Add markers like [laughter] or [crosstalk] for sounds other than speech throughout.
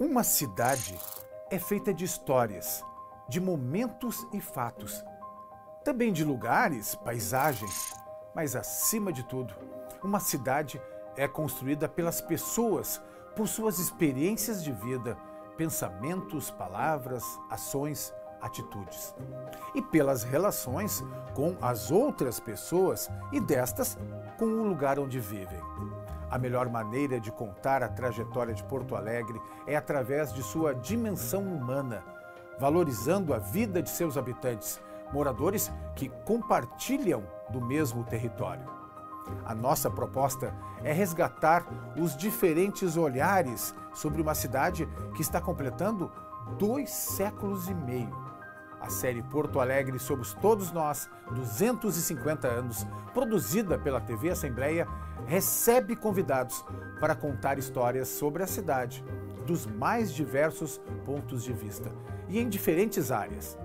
Uma cidade é feita de histórias, de momentos e fatos, também de lugares, paisagens, mas acima de tudo, uma cidade é construída pelas pessoas, por suas experiências de vida, pensamentos, palavras, ações, atitudes e pelas relações com as outras pessoas e destas com o lugar onde vivem. A melhor maneira de contar a trajetória de Porto Alegre é através de sua dimensão humana, valorizando a vida de seus habitantes, moradores que compartilham do mesmo território. A nossa proposta é resgatar os diferentes olhares sobre uma cidade que está completando dois séculos e meio a série Porto Alegre os Todos Nós, 250 anos, produzida pela TV Assembleia, recebe convidados para contar histórias sobre a cidade, dos mais diversos pontos de vista e em diferentes áreas.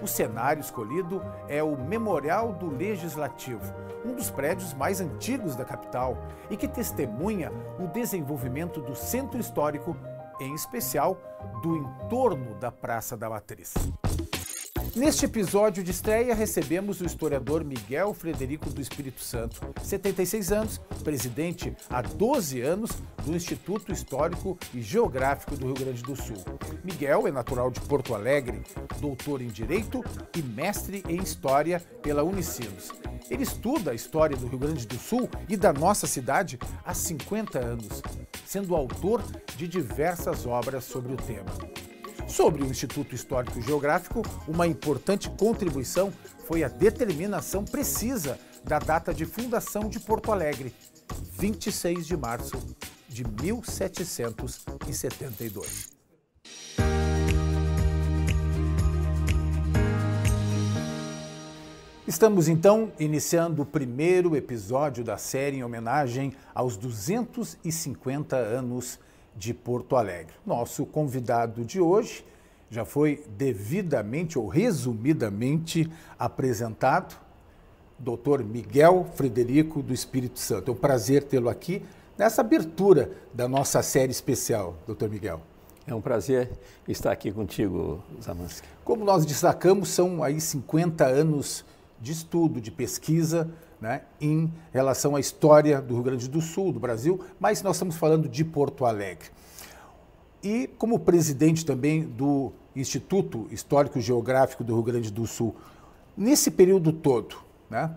O cenário escolhido é o Memorial do Legislativo, um dos prédios mais antigos da capital e que testemunha o desenvolvimento do centro histórico, em especial do entorno da Praça da Matriz. Neste episódio de estreia, recebemos o historiador Miguel Frederico do Espírito Santo, 76 anos, presidente há 12 anos do Instituto Histórico e Geográfico do Rio Grande do Sul. Miguel é natural de Porto Alegre, doutor em Direito e mestre em História pela Unicinos. Ele estuda a história do Rio Grande do Sul e da nossa cidade há 50 anos, sendo autor de diversas obras sobre o tema. Sobre o Instituto Histórico Geográfico, uma importante contribuição foi a determinação precisa da data de fundação de Porto Alegre, 26 de março de 1772. Estamos então iniciando o primeiro episódio da série em homenagem aos 250 anos de Porto Alegre. Nosso convidado de hoje já foi devidamente ou resumidamente apresentado. Doutor Miguel Frederico do Espírito Santo. É um prazer tê-lo aqui nessa abertura da nossa série especial, doutor Miguel. É um prazer estar aqui contigo, Zamansky. Como nós destacamos, são aí 50 anos de estudo, de pesquisa, né, em relação à história do Rio Grande do Sul, do Brasil, mas nós estamos falando de Porto Alegre e como presidente também do Instituto Histórico Geográfico do Rio Grande do Sul. Nesse período todo né,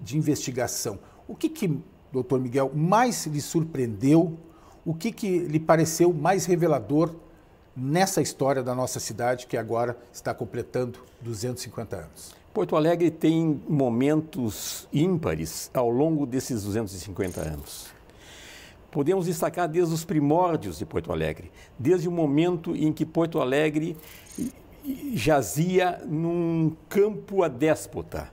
de investigação, o que, que, doutor Miguel, mais lhe surpreendeu? O que, que lhe pareceu mais revelador nessa história da nossa cidade que agora está completando 250 anos? Porto Alegre tem momentos ímpares ao longo desses 250 anos podemos destacar desde os primórdios de Porto Alegre, desde o momento em que Porto Alegre jazia num campo adéspota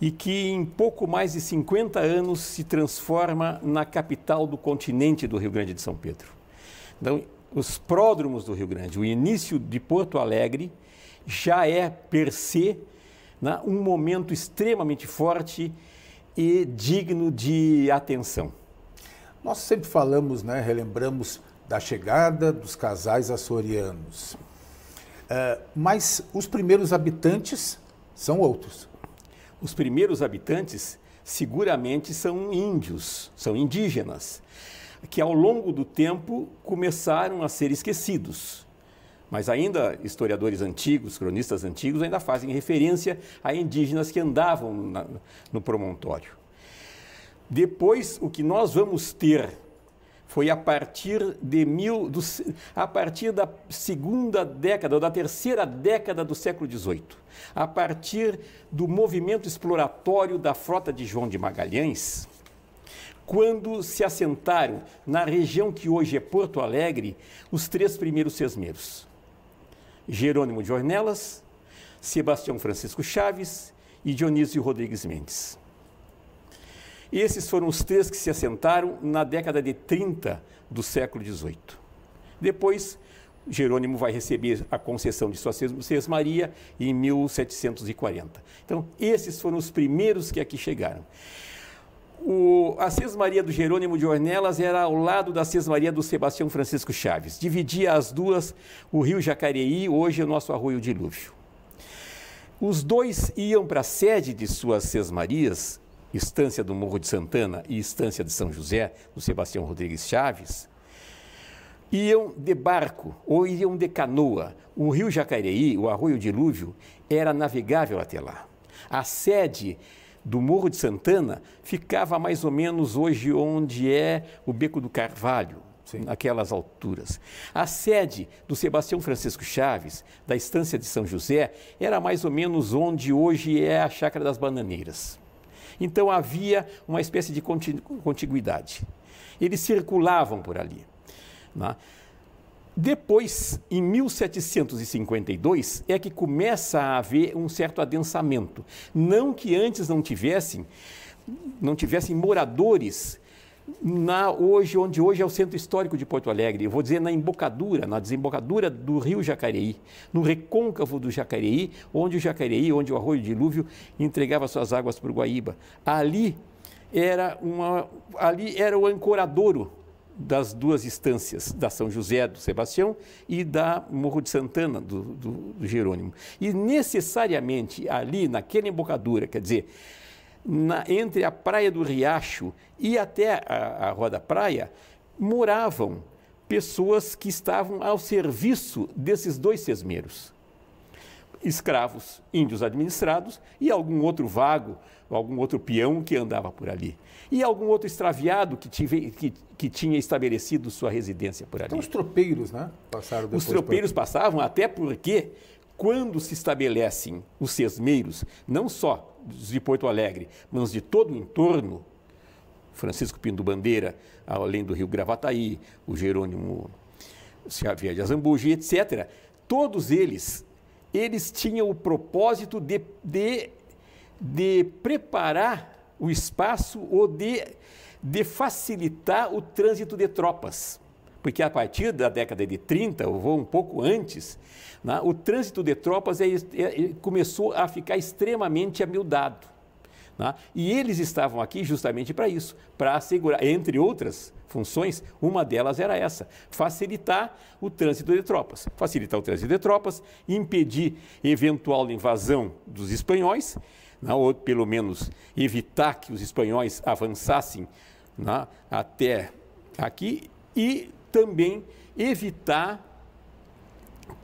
e que em pouco mais de 50 anos se transforma na capital do continente do Rio Grande de São Pedro. Então, os pródromos do Rio Grande, o início de Porto Alegre, já é, per se, né, um momento extremamente forte e digno de atenção. Nós sempre falamos, né, relembramos da chegada dos casais açorianos. Uh, mas os primeiros habitantes são outros. Os primeiros habitantes seguramente são índios, são indígenas, que ao longo do tempo começaram a ser esquecidos. Mas ainda historiadores antigos, cronistas antigos, ainda fazem referência a indígenas que andavam na, no promontório. Depois, o que nós vamos ter foi a partir de mil, do, a partir da segunda década ou da terceira década do século XVIII, a partir do movimento exploratório da frota de João de Magalhães, quando se assentaram na região que hoje é Porto Alegre os três primeiros sesmeiros: Jerônimo de Ornelas, Sebastião Francisco Chaves e Dionísio Rodrigues Mendes. Esses foram os três que se assentaram na década de 30 do século XVIII. Depois, Jerônimo vai receber a concessão de sua sesmaria em 1740. Então, esses foram os primeiros que aqui chegaram. O, a sesmaria do Jerônimo de Ornelas era ao lado da sesmaria do Sebastião Francisco Chaves. Dividia as duas o rio Jacareí, hoje é o nosso arroio Dilúvio. Os dois iam para a sede de suas sesmarias Estância do Morro de Santana e Estância de São José, do Sebastião Rodrigues Chaves, iam de barco ou iam de canoa. O rio Jacareí, o arroio Dilúvio, era navegável até lá. A sede do Morro de Santana ficava mais ou menos hoje onde é o Beco do Carvalho, Sim. naquelas alturas. A sede do Sebastião Francisco Chaves, da Estância de São José, era mais ou menos onde hoje é a Chácara das Bananeiras. Então havia uma espécie de contiguidade. Eles circulavam por ali. Né? Depois, em 1752, é que começa a haver um certo adensamento. Não que antes não tivessem, não tivessem moradores na hoje, onde hoje é o centro histórico de Porto Alegre, eu vou dizer na embocadura, na desembocadura do rio Jacareí, no recôncavo do Jacareí, onde o Jacareí, onde o arroio dilúvio entregava suas águas para o Guaíba. Ali era, uma, ali era o ancoradouro das duas instâncias, da São José do Sebastião e da Morro de Santana do, do, do Jerônimo. E necessariamente ali, naquela embocadura, quer dizer, na, entre a Praia do Riacho e até a, a Rua da Praia, moravam pessoas que estavam ao serviço desses dois sesmeiros. Escravos índios administrados e algum outro vago, algum outro peão que andava por ali. E algum outro extraviado que, tive, que, que tinha estabelecido sua residência por então ali. Então, os tropeiros, né? Passaram Os tropeiros passavam, até porque quando se estabelecem os sesmeiros, não só de Porto Alegre, mas de todo o entorno, Francisco Pinto Bandeira, além do Rio Gravataí, o Jerônimo Xavier de Azambuji, etc., todos eles, eles tinham o propósito de, de, de preparar o espaço ou de, de facilitar o trânsito de tropas porque a partir da década de 30, ou vou um pouco antes, né, o trânsito de tropas é, é, é, começou a ficar extremamente amildado. Né? E eles estavam aqui justamente para isso, para assegurar, entre outras funções, uma delas era essa, facilitar o trânsito de tropas. Facilitar o trânsito de tropas, impedir eventual invasão dos espanhóis, né, ou pelo menos evitar que os espanhóis avançassem né, até aqui e também evitar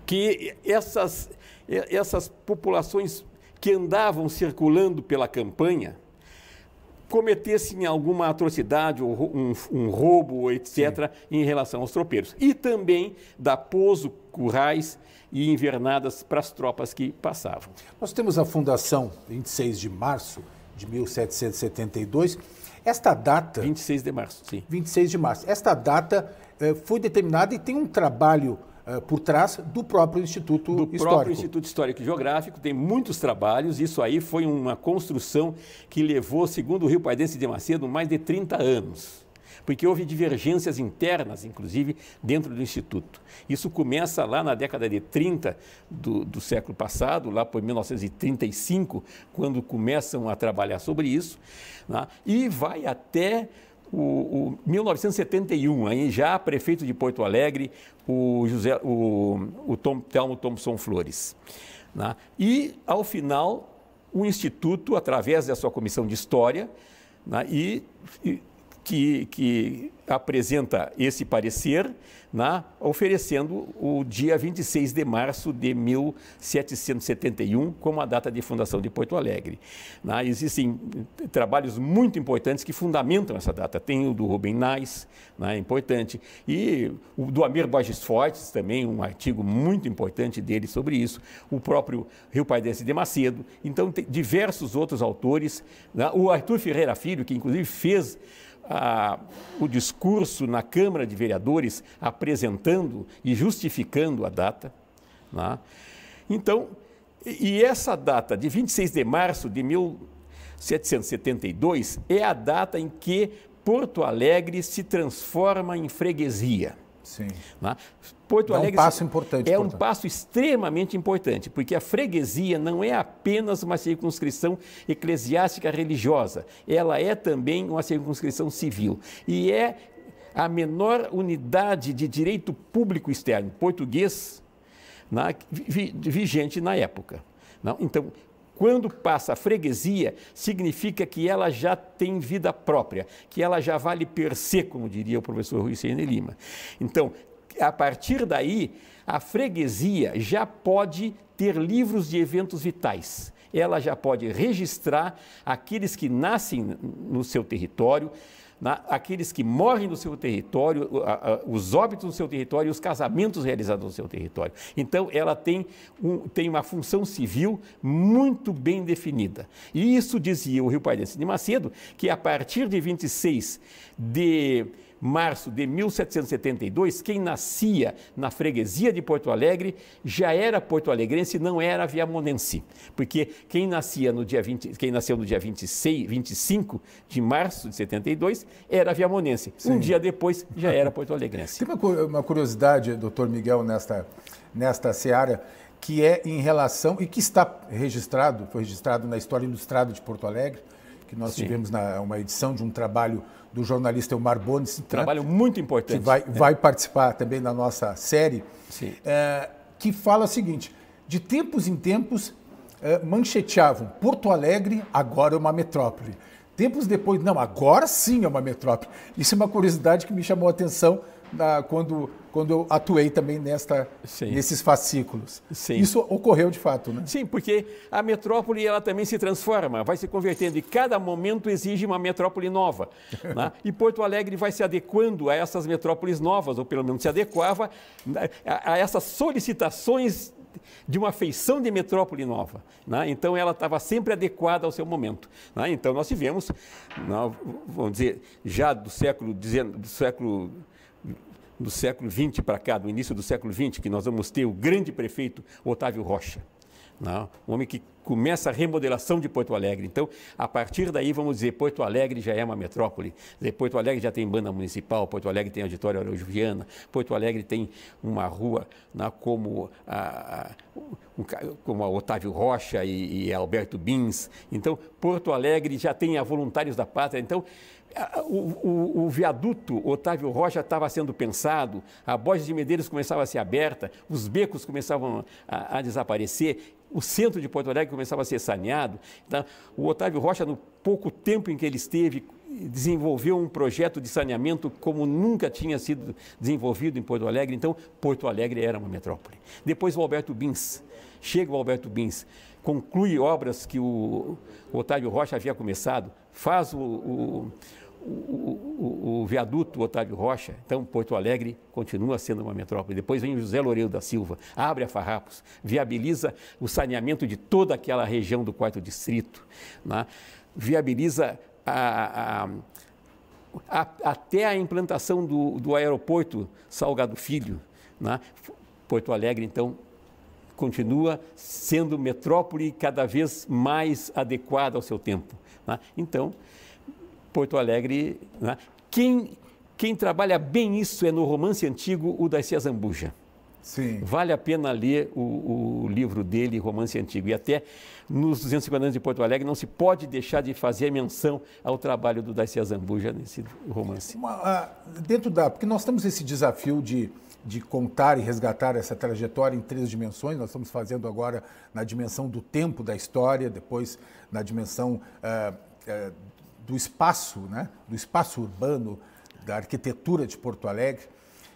que essas, essas populações que andavam circulando pela campanha cometessem alguma atrocidade, ou um, um roubo, etc., Sim. em relação aos tropeiros. E também dar pouso, currais e invernadas para as tropas que passavam. Nós temos a fundação 26 de março de 1772. Esta data. 26 de março, sim. 26 de março. Esta data eh, foi determinada e tem um trabalho eh, por trás do próprio Instituto do Histórico. Do próprio Instituto Histórico e Geográfico, tem muitos trabalhos. Isso aí foi uma construção que levou, segundo o Rio Paidense de Macedo, mais de 30 anos. Porque houve divergências internas, inclusive, dentro do Instituto. Isso começa lá na década de 30 do, do século passado, lá por 1935, quando começam a trabalhar sobre isso, né? e vai até o, o 1971, aí já prefeito de Porto Alegre, o, José, o, o Tom, Telmo Thompson Flores. Né? E, ao final, o Instituto, através da sua comissão de História, né? e, e que, que apresenta esse parecer, né, oferecendo o dia 26 de março de 1771 como a data de fundação de Porto Alegre. Né, existem trabalhos muito importantes que fundamentam essa data. Tem o do Rubem Nais, né, é importante, e o do Amir Borges Fortes, também um artigo muito importante dele sobre isso, o próprio Rio Pardense de Macedo. Então, diversos outros autores. Né. o Arthur Ferreira Filho, que inclusive fez a, o discurso na Câmara de Vereadores apresentando e justificando a data. Né? Então, e essa data de 26 de março de 1772 é a data em que Porto Alegre se transforma em freguesia. Sim. Né? Porto é Alegre um passo importante. É portanto. um passo extremamente importante, porque a freguesia não é apenas uma circunscrição eclesiástica religiosa, ela é também uma circunscrição civil. E é a menor unidade de direito público externo português na, né, vigente na época. Né? Então, quando passa a freguesia, significa que ela já tem vida própria, que ela já vale per se, como diria o professor Rui Sene Lima. Então, a partir daí, a freguesia já pode ter livros de eventos vitais. Ela já pode registrar aqueles que nascem no seu território, na, aqueles que morrem no seu território, a, a, os óbitos no seu território e os casamentos realizados no seu território. Então, ela tem, um, tem uma função civil muito bem definida. E isso dizia o Rio Pai de Macedo, que a partir de 26 de março de 1772, quem nascia na freguesia de Porto Alegre já era porto-alegrense, não era viamonense. Porque quem, nascia no dia 20, quem nasceu no dia 26, 25 de março de 72 era viamonense. Sim. Um dia depois já era porto-alegrense. Tem uma curiosidade, doutor Miguel, nesta, nesta seara que é em relação e que está registrado, foi registrado na História Ilustrada de Porto Alegre, que nós Sim. tivemos na, uma edição de um trabalho do jornalista Elmar Boni. Né? Trabalho muito importante. Que vai, é. vai participar também da nossa série, é, que fala o seguinte, de tempos em tempos é, mancheteavam Porto Alegre agora é uma metrópole. Tempos depois, não, agora sim é uma metrópole. Isso é uma curiosidade que me chamou a atenção na, quando, quando eu atuei também nesta, Sim. nesses fascículos. Sim. Isso ocorreu de fato, né? Sim, porque a metrópole ela também se transforma, vai se convertendo e cada momento exige uma metrópole nova. [laughs] né? E Porto Alegre vai se adequando a essas metrópoles novas, ou pelo menos se adequava né? a, a essas solicitações de uma feição de metrópole nova. Né? Então, ela estava sempre adequada ao seu momento. Né? Então, nós tivemos, né, vamos dizer, já do século, do século do século XX para cá, do início do século XX, que nós vamos ter o grande prefeito Otávio Rocha. Não, né? um homem que começa a remodelação de Porto Alegre. Então, a partir daí, vamos dizer, Porto Alegre já é uma metrópole. Dizer, Porto Alegre já tem banda municipal, Porto Alegre tem auditório Viana, Porto Alegre tem uma rua na, né, como, a, um, como a Otávio Rocha e, e Alberto Bins. Então, Porto Alegre já tem a Voluntários da Pátria. Então, o, o, o, viaduto Otávio Rocha estava sendo pensado, a Borges de Medeiros começava a ser aberta, os becos começavam a, a desaparecer, o centro de Porto Alegre começava a ser saneado. Então, o Otávio Rocha, no pouco tempo em que ele esteve, desenvolveu um projeto de saneamento como nunca tinha sido desenvolvido em Porto Alegre. Então, Porto Alegre era uma metrópole. Depois, o Alberto Bins. Chega o Alberto Bins, conclui obras que o, o Otávio Rocha havia começado, faz o, o o, o, o, viaduto Otávio Rocha, então Porto Alegre continua sendo uma metrópole. Depois vem José Loureiro da Silva, abre a Farrapos, viabiliza o saneamento de toda aquela região do quarto distrito, né? viabiliza a, a, a, até a implantação do, do aeroporto Salgado Filho. Né? Porto Alegre, então, continua sendo metrópole cada vez mais adequada ao seu tempo. Né? Então, Porto Alegre. Né? Quem, quem trabalha bem isso é no romance antigo, o Darcy Zambuja. Sim. Vale a pena ler o, o, livro dele, Romance Antigo. E até nos 250 anos de Porto Alegre não se pode deixar de fazer menção ao trabalho do Darcy Zambuja nesse romance. Uma, ah, dentro da... Porque nós temos esse desafio de, de contar e resgatar essa trajetória em três dimensões. Nós estamos fazendo agora na dimensão do tempo da história, depois na dimensão... Uh, uh, do espaço, né? do espaço urbano, da arquitetura de Porto Alegre,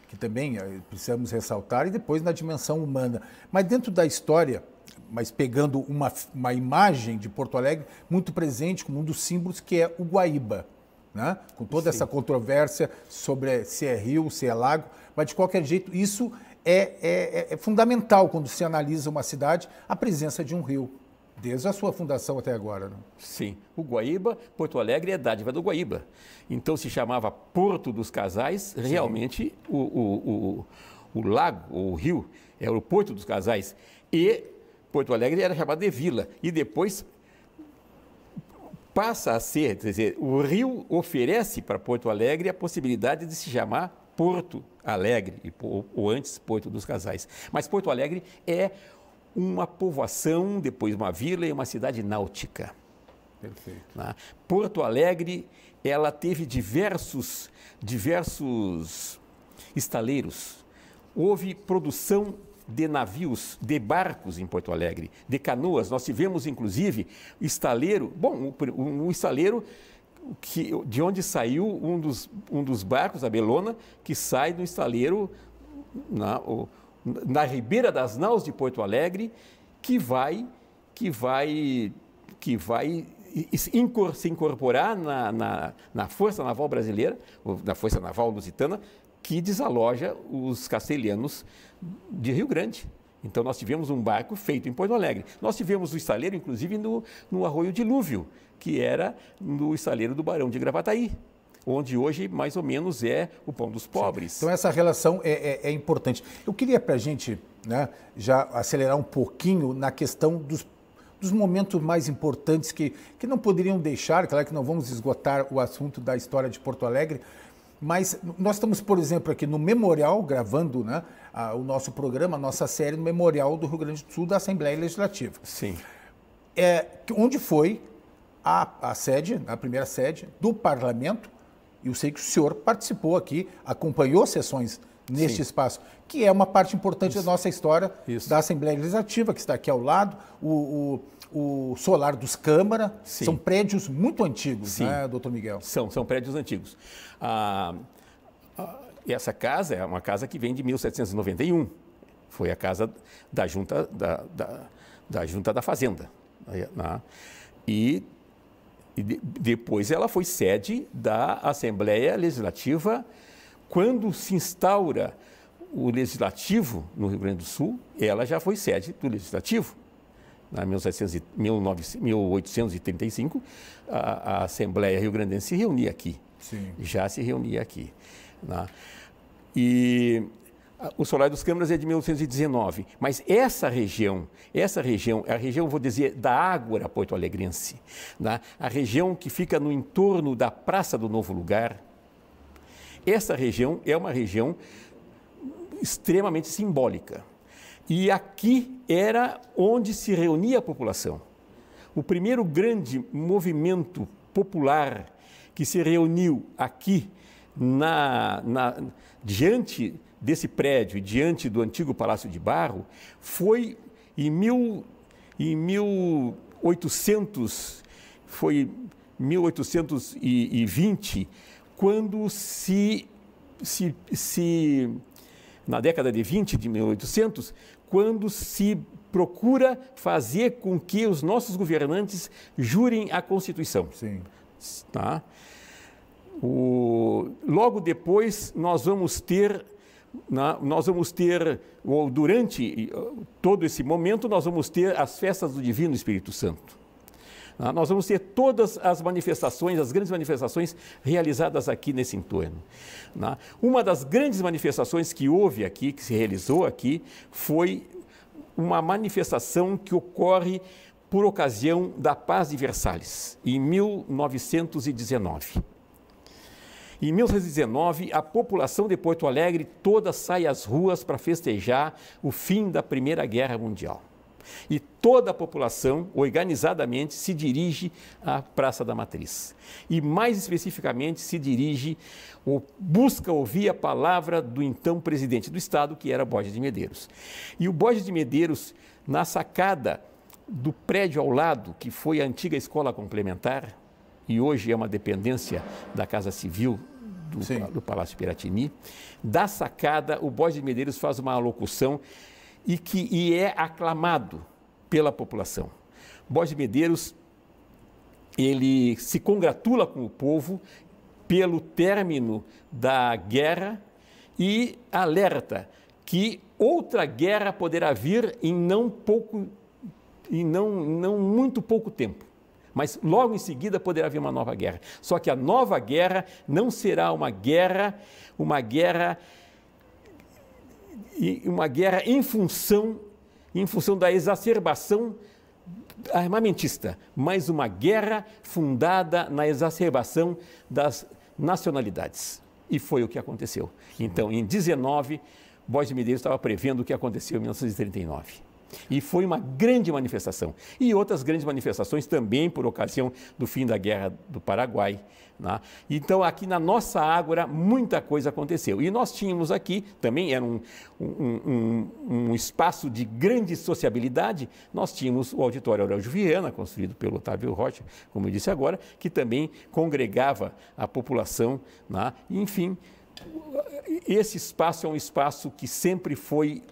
que também eh, precisamos ressaltar, e depois na dimensão humana. Mas dentro da história, mas pegando uma, uma imagem de Porto Alegre muito presente, como um dos símbolos, que é o Guaíba. Né? com toda Sim. essa controvérsia sobre se é rio, se é lago, mas de qualquer jeito isso é, é, é, é fundamental quando se analisa uma cidade, a presença de um rio. Desde a sua fundação até agora, não? Né? Sim. O Guaíba, Porto Alegre é dádiva do Guaíba. Então se chamava Porto dos Casais, realmente o, o, o, o, lago, o rio, era o Porto dos Casais. E Porto Alegre era chamado de Vila. E depois passa a ser, quer dizer, o rio oferece para Porto Alegre a possibilidade de se chamar Porto Alegre, ou antes Porto dos Casais. Mas Porto Alegre é uma povoação, depois uma vila e uma cidade náutica. Perfeito. Né? Porto Alegre, ela teve diversos, diversos estaleiros. Houve produção de navios, de barcos em Porto Alegre, de canoas. Nós tivemos, inclusive, estaleiro, bom, um, um estaleiro que, de onde saiu um dos, um dos barcos, a Belona, que sai do estaleiro, na, né, o, na Ribeira das Naus de Porto Alegre, que vai que vai que vai se incorporar na, na, na Força Naval Brasileira, na Força Naval Lusitana, que desaloja os castelhanos de Rio Grande. Então, nós tivemos um barco feito em Porto Alegre. Nós tivemos o estaleiro, inclusive, no, no Arroio Dilúvio, que era no estaleiro do Barão de Gravataí onde hoje mais ou menos é o pão dos pobres. Então essa relação é, é, é importante. Eu queria para a gente né, já acelerar um pouquinho na questão dos dos momentos mais importantes que, que não poderiam deixar, claro que não vamos esgotar o assunto da história de Porto Alegre, mas nós estamos, por exemplo, aqui no Memorial, gravando né, a, o nosso programa, a nossa série no Memorial do Rio Grande do Sul da Assembleia Legislativa. Sim. É, onde foi a, a sede, a primeira sede do parlamento, eu sei que o senhor participou aqui, acompanhou sessões neste Sim. espaço, que é uma parte importante Isso. da nossa história Isso. da Assembleia Legislativa, que está aqui ao lado, o, o, o solar dos Câmara. Sim. São prédios muito antigos, Sim. né, doutor Miguel? São, são prédios antigos. Ah, ah essa casa é uma casa que vem de 1791. Foi a casa da Junta da, da, da junta da Fazenda. Né? E e de, depois ela foi sede da Assembleia Legislativa. Quando se instaura o Legislativo no Rio Grande do Sul, ela já foi sede do Legislativo. Na 1835, a, a Assembleia Rio Grandense se reunia aqui. Sim. Já se reunia aqui. Né? E o solar dos câmeras é de 1919, mas essa região, essa região, a região, vou dizer, da Ágora Porto Alegrense, né? a região que fica no entorno da Praça do Novo Lugar, essa região é uma região extremamente simbólica. E aqui era onde se reunia a população. O primeiro grande movimento popular que se reuniu aqui na, na diante desse prédio, diante do antigo Palácio de Barro, foi em, mil, em 1800, foi 1820, quando se, se, se, na década de 20 de 1800, quando se procura fazer com que os nossos governantes jurem a Constituição. Sim. Tá? O, logo depois, nós vamos ter na, nós vamos ter, ou durante todo esse momento, nós vamos ter as festas do Divino Espírito Santo. Na, nós vamos ter todas as manifestações, as grandes manifestações realizadas aqui nesse entorno. Na, uma das grandes manifestações que houve aqui, que se realizou aqui, foi uma manifestação que ocorre por ocasião da Paz de Versalhes, em 1919. Em 1919, a população de Porto Alegre toda sai às ruas para festejar o fim da Primeira Guerra Mundial. E toda a população, organizadamente, se dirige à Praça da Matriz. E mais especificamente, se dirige ou busca ouvir a palavra do então presidente do Estado, que era Borges de Medeiros. E o Borges de Medeiros, na sacada do prédio ao lado, que foi a antiga escola complementar, e hoje é uma dependência da Casa Civil do, do Palácio Piratini, da sacada, o Borges de Medeiros faz uma alocução e que e é aclamado pela população. Borges de Medeiros, ele se congratula com o povo pelo término da guerra e alerta que outra guerra poderá vir em não pouco em não, não muito pouco tempo mas logo em seguida poderá haver uma nova guerra. Só que a nova guerra não será uma guerra, uma guerra uma guerra em função em função da exacerbação armamentista, mas uma guerra fundada na exacerbação das nacionalidades. E foi o que aconteceu. Então, em 19, de Medeiros estava prevendo o que aconteceu em 1939. E foi uma grande manifestação. E outras grandes manifestações também por ocasião do fim da Guerra do Paraguai. Né? Então, aqui na nossa Ágora, muita coisa aconteceu. E nós tínhamos aqui, também era um, um, um, um espaço de grande sociabilidade, nós tínhamos o Auditório Aurélio Viana, construído pelo Otávio Rocha, como eu disse agora, que também congregava a população. Né? Enfim, esse espaço é um espaço que sempre foi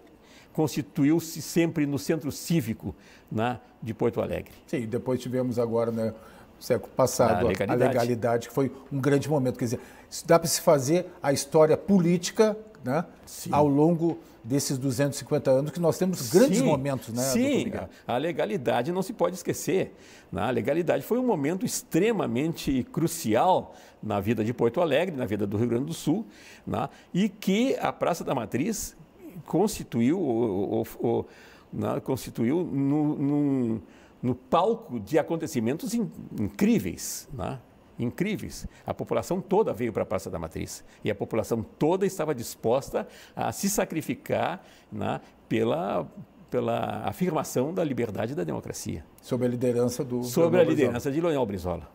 constituiu-se sempre no centro cívico né, de Porto Alegre. Sim, depois tivemos agora, né, no século passado, a legalidade. a legalidade. que foi um grande momento. Quer dizer, dá para se fazer a história política né, ao longo desses 250 anos que nós temos grandes sim, momentos, né? Sim, a legalidade não se pode esquecer. Né. A legalidade foi um momento extremamente crucial na vida de Porto Alegre, na vida do Rio Grande do Sul, né? e que a Praça da Matriz constituiu, ou, ou, ou né, constituiu no, no, palco de acontecimentos in, incríveis, né? incríveis. A população toda veio para a Praça da Matriz e a população toda estava disposta a se sacrificar né, pela pela afirmação da liberdade e da democracia. Sobre a liderança do Sobre a liderança Brizola. de Leonel Brizola.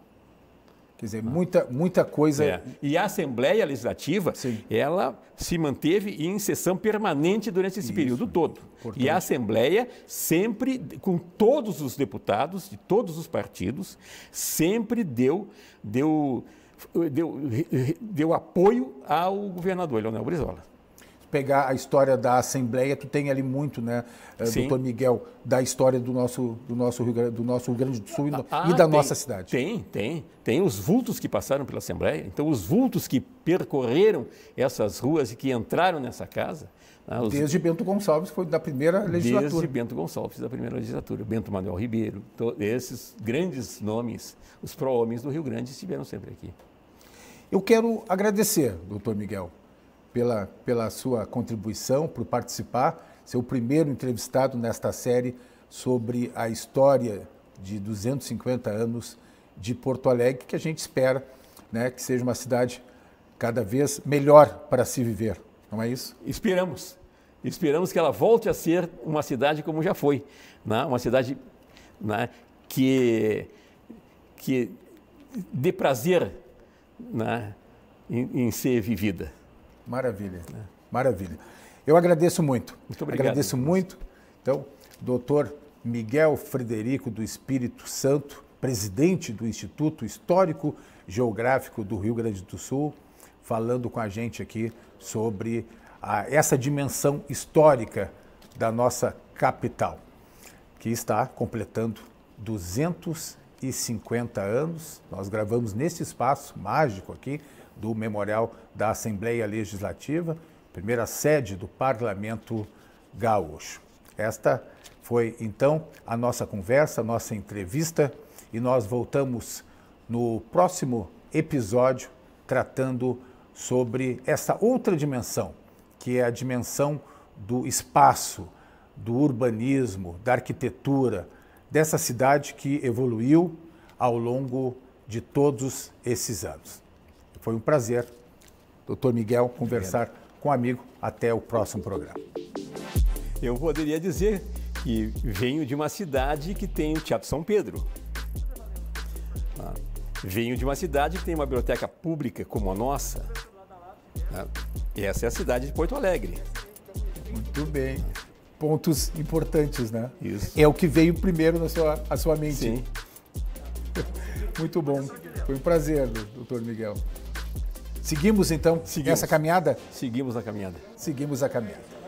Quer dizer, muita, muita coisa. É. E a Assembleia Legislativa, Sim. ela se manteve em sessão permanente durante esse Isso. período todo. Importante. E a Assembleia sempre, com todos os deputados de todos os partidos, sempre deu, deu, deu, deu apoio ao governador Leonel Brizola pegar a história da Assembleia, tu tem ali muito, né, eh, Sim. doutor Miguel, da história do nosso, do nosso, Rio, Grande, do nosso Rio Grande do Sul ah, e da tem, nossa cidade. Tem, tem. Tem os vultos que passaram pela Assembleia, então os vultos que percorreram essas ruas e que entraram nessa casa. Né, os... Desde Bento Gonçalves, foi da primeira legislatura. Desde Bento Gonçalves, da primeira legislatura. Bento Manuel Ribeiro, esses grandes nomes, os pró-homens do Rio Grande, estiveram sempre aqui. Eu quero agradecer, doutor Miguel, pela, pela sua contribuição, por participar, ser o primeiro entrevistado nesta série sobre a história de 250 anos de Porto Alegre, que a gente espera né, que seja uma cidade cada vez melhor para se viver, não é isso? Esperamos. Esperamos que ela volte a ser uma cidade como já foi, né? uma cidade né, que, que dê prazer né, em, em ser vivida. Maravilha. É. Maravilha. Eu agradeço muito. Muito obrigado. Agradeço muito. Então, doutor Miguel Frederico do Espírito Santo, presidente do Instituto Histórico Geográfico do Rio Grande do Sul, falando com a gente aqui sobre a, ah, essa dimensão histórica da nossa capital, que está completando 250 anos. Nós gravamos nesse espaço mágico aqui, do Memorial da Assembleia Legislativa, primeira sede do Parlamento Gaúcho. Esta foi então a nossa conversa, a nossa entrevista e nós voltamos no próximo episódio tratando sobre essa outra dimensão, que é a dimensão do espaço, do urbanismo, da arquitetura, dessa cidade que evoluiu ao longo de todos esses anos. Foi um prazer, doutor Miguel, conversar Obrigado. com um amigo. Até o próximo programa. Eu poderia dizer que venho de uma cidade que tem o Teatro São Pedro. Ah, venho de uma cidade que tem uma biblioteca pública como a nossa. Né? E essa é a cidade de Porto Alegre. Muito bem. Pontos importantes, né? Isso. É o que veio primeiro na sua, a sua mente. Sim. [laughs] Muito bom. Foi um prazer, doutor Miguel. Seguimos então Seguimos. essa caminhada? Seguimos a caminhada. Seguimos a caminhada.